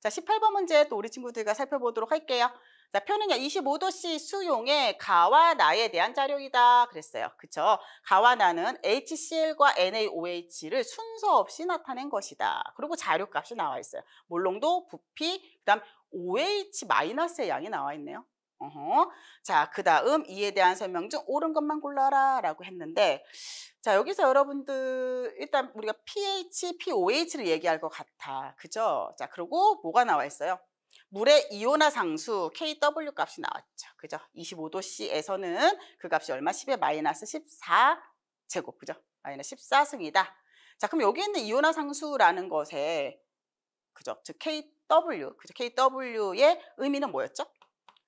자, 18번 문제 또 우리 친구들과 살펴보도록 할게요. 자, 표는요, 25도씨 수용의 가와 나에 대한 자료이다. 그랬어요. 그쵸? 가와 나는 HCl과 NaOH를 순서 없이 나타낸 것이다. 그리고 자료 값이 나와 있어요. 몰롱도, 부피, 그 다음 OH-의 양이 나와 있네요. 어허. 자, 그 다음 이에 대한 설명 중 옳은 것만 골라라 라고 했는데 자, 여기서 여러분들 일단 우리가 pH, pOH를 얘기할 것 같아. 그죠? 자, 그리고 뭐가 나와 있어요? 물의 이온화 상수 KW 값이 나왔죠. 그죠? 25도씨에서는 그 값이 얼마? 10의 마이너스 14 제곱. 그죠? 마이너스 14승이다. 자, 그럼 여기 있는 이온화 상수라는 것에 그죠? 즉 KW. 그죠? KW의 의미는 뭐였죠?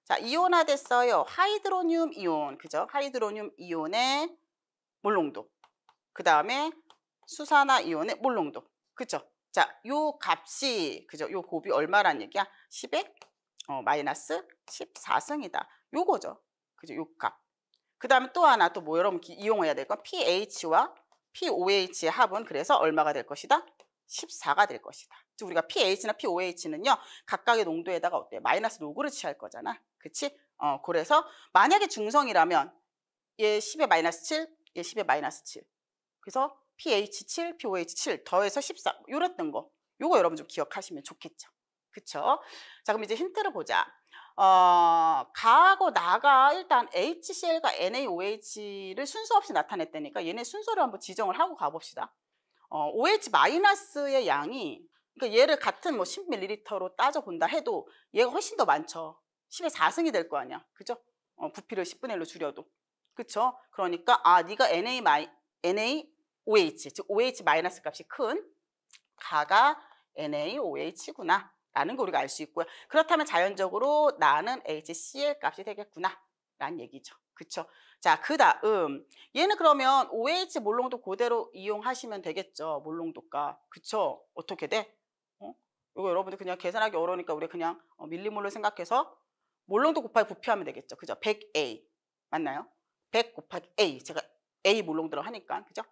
자, 이온화됐어요. 하이드로늄 이온, 그죠? 하이드로늄 이온의 몰농도. 그 다음에 수산화 이온의 몰농도. 그죠? 자, 요 값이, 그죠? 요 곱이 얼마란 얘기야? 10에 어, 마이너스 14승이다. 요거죠. 그죠? 요 값. 그 다음에 또 하나 또 뭐 여러분 이용해야 될 건 pH와 POH의 합은 그래서 얼마가 될 것이다? 14가 될 것이다. 즉 우리가 pH나 pOH는요 각각의 농도에다가 어때 마이너스 로그를 취할 거잖아. 그치? 어 그래서 만약에 중성이라면 얘 10의 마이너스 7, 얘 10의 마이너스 7. 그래서 pH7, pOH7 더해서 14 요랬던 거. 요거 여러분 좀 기억하시면 좋겠죠. 그쵸? 자 그럼 이제 힌트를 보자. 어, 가하고 나가 일단 HCl과 NaOH를 순서 없이 나타냈다니까 얘네 순서를 한번 지정을 하고 가봅시다. 어, OH 마이너스의 양이 그러니까 얘를 같은 뭐 10ml로 따져본다 해도 얘가 훨씬 더 많죠. 10의 4승이 될 거 아니야. 그죠? 어, 부피를 10분의 1로 줄여도. 그쵸? 그러니까 아 네가 NA, 마이, NaOH, 즉 OH 마이너스 값이 큰 가가 NaOH구나. 라는 거 우리가 알 수 있고요. 그렇다면 자연적으로 나는 HCl 값이 되겠구나. 라는 얘기죠. 그쵸? 자, 그 다음. 얘는 그러면 OH 몰롱도 그대로 이용하시면 되겠죠. 몰롱도가. 그쵸? 어떻게 돼? 어? 이거 여러분들 그냥 계산하기 어려우니까 우리 그냥 어, 밀리몰로 생각해서 몰롱도 곱하기 부피하면 되겠죠. 그죠? 100A. 맞나요? 100 곱하기 A. 제가 A 몰롱도로 하니까. 그죠?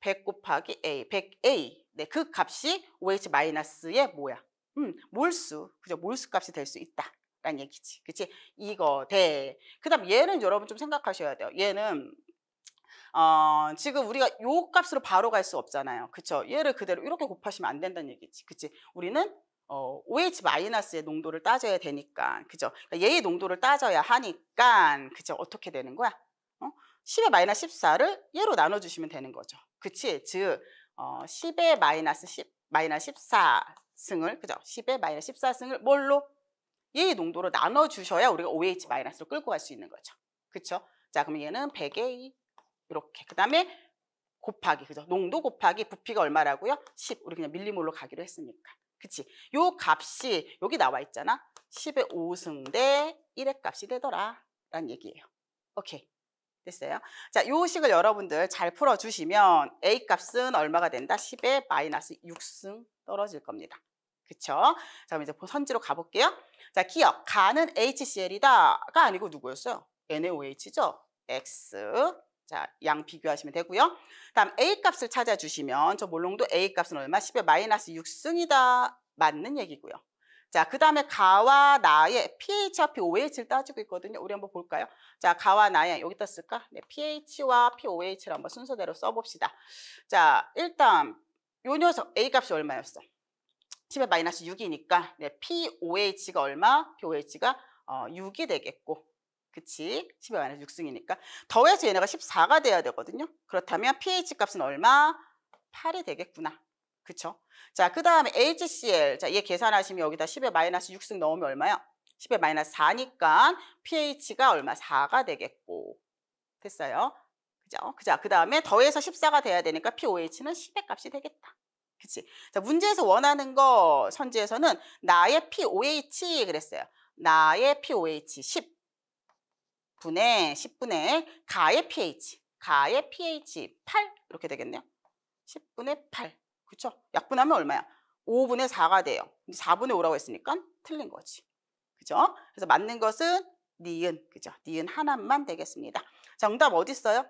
100 곱하기 A. 100A. 네, 그 값이 OH 마이너스의 뭐야? 음, 몰수. 그죠? 몰수 값이 될 수 있다. 라는 얘기지. 그치? 이거, 대. 그 다음 얘는 여러분 좀 생각하셔야 돼요. 얘는 어, 지금 우리가 요 값으로 바로 갈 수 없잖아요. 그쵸? 얘를 그대로 이렇게 곱하시면 안 된다는 얘기지. 그치? 우리는 어, OH 마이너스의 농도를 따져야 되니까. 그죠? 그러니까 얘의 농도를 따져야 하니까. 그죠? 어떻게 되는 거야? 어? 10의 마이너스 14를 얘로 나눠주시면 되는 거죠. 그치? 즉, 어, 10의 마이너스 10, 마이너스 14승을, 그죠? 10의 마이너스 14승을 뭘로? 이 농도로 나눠주셔야 우리가 OH 마이너스로 끌고 갈 수 있는 거죠. 그렇죠? 자 그럼 얘는 100A 이렇게 그 다음에 곱하기 그죠? 농도 곱하기 부피가 얼마라고요? 10 우리 그냥 밀리몰로 가기로 했으니까 그치? 요 값이 여기 나와 있잖아 10의 5승 대 1의 값이 되더라 라는 얘기예요 오케이 됐어요? 자, 요 식을 여러분들 잘 풀어주시면 A 값은 얼마가 된다? 10에 마이너스 6승 떨어질 겁니다. 그쵸? 자, 그럼 이제 선지로 가볼게요. 자, 기억. 가는 HCl이다가 아니고 누구였어요? NaOH죠? X. 자, 양 비교하시면 되고요. 다음 A 값을 찾아주시면 저 몰롱도 A 값은 얼마? 10의 마이너스 6승이다. 맞는 얘기고요. 자, 그 다음에 가와 나의 pH와 pOH를 따지고 있거든요. 우리 한번 볼까요? 자, 가와 나의 여기다 쓸까? 네, pH와 pOH를 한번 순서대로 써봅시다. 자, 일단 요 녀석 A 값이 얼마였어? 10의 마이너스 6이니까 네, POH가 얼마? POH가 어, 6이 되겠고 그치? 10의 마이너스 6승이니까 더해서 얘네가 14가 돼야 되거든요. 그렇다면 pH 값은 얼마? 8이 되겠구나. 그쵸? 자, 그 다음에 HCl. 자, 얘 계산하시면 여기다 10의 마이너스 6승 넣으면 얼마요? 10의 마이너스 4니까 pH가 얼마? 4가 되겠고. 됐어요? 그죠? 그그 다음에 더해서 14가 돼야 되니까 POH는 10의 값이 되겠다. 그치? 자, 문제에서 원하는 거 선지에서는 나의 POH 그랬어요. 나의 POH 10분의 10분의 가의 pH 가의 pH 8 이렇게 되겠네요. 10분의 8그쵸 약분하면 얼마야? 5분의 4가 돼요. 4분의 5라고 했으니까 틀린 거지. 그죠? 그래서 맞는 것은 니은 그죠? 니은 하나만 되겠습니다. 정답 어디 있어요?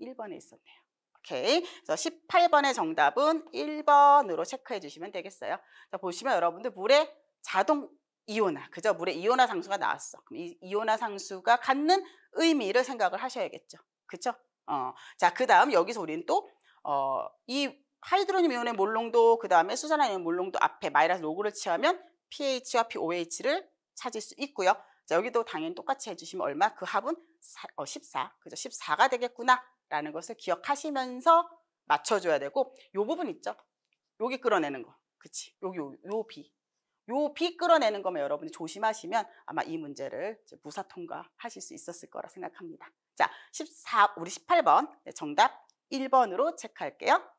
1번에 있었네요. 오케이. 그래서 18번의 정답은 1번으로 체크해 주시면 되겠어요. 자, 보시면 여러분들 물에 자동 이온화, 그죠? 물에 이온화 상수가 나왔어. 그럼 이 이온화 상수가 갖는 의미를 생각을 하셔야겠죠. 그죠 어. 자, 그 다음 여기서 우리는 또, 어, 이 하이드로늄 이온의 몰롱도그 다음에 수산화 이온 몰롱도 앞에 마이너스 로그를 치하면 pH와 pOH를 찾을 수 있고요. 자, 여기도 당연히 똑같이 해주시면 얼마? 그 합은 14, 어, 그죠? 14가 되겠구나라는 것을 기억하시면서 맞춰줘야 되고 요 부분 있죠? 여기 끌어내는 거, 그치? 여기 요, 요 비, 요 비 끌어내는 거면 여러분이 조심하시면 아마 이 문제를 무사 통과하실 수 있었을 거라 생각합니다. 자, 14, 우리 18번 정답 1번으로 체크할게요.